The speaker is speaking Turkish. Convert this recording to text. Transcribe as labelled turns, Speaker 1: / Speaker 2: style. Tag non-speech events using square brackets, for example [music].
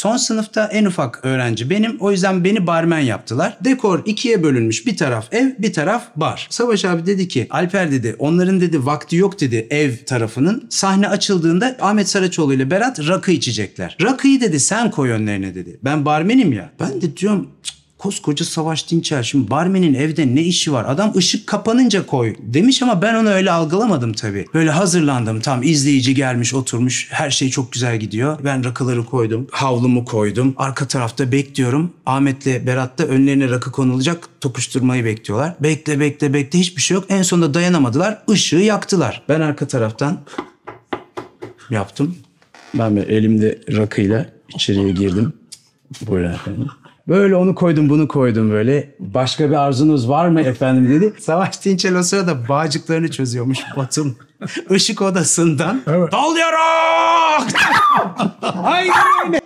Speaker 1: Son sınıfta en ufak öğrenci benim. O yüzden beni barmen yaptılar. Dekor ikiye bölünmüş. Bir taraf ev, bir taraf bar. Savaş abi dedi ki Alper dedi onların dedi vakti yok dedi ev tarafının. Sahne açıldığında Ahmet Saraçoğlu ile Berat rakı içecekler. Rakıyı dedi sen koy önlerine dedi. Ben barmenim ya. Ben de diyorum Koskoca Savaş Dinçer şimdi barmenin evde ne işi var? Adam ışık kapanınca koy demiş ama ben onu öyle algılamadım tabi. Böyle hazırlandım tam izleyici gelmiş oturmuş her şey çok güzel gidiyor. Ben rakıları koydum havlumu koydum arka tarafta bekliyorum. Ahmet'le Berat da önlerine rakı konulacak tokuşturmayı bekliyorlar. Bekle bekle bekle hiçbir şey yok. En sonunda dayanamadılar ışığı yaktılar. Ben arka
Speaker 2: taraftan yaptım. Ben elimde rakıyla içeriye girdim. Böyle efendim. Böyle onu koydum bunu koydum böyle. Başka bir arzunuz
Speaker 3: var mı efendim dedi. Savaş Dinçel o sırada bağcıklarını çözüyormuş Batum. Işık [laughs] odasından. Evet. Dal
Speaker 4: Aynen öyle.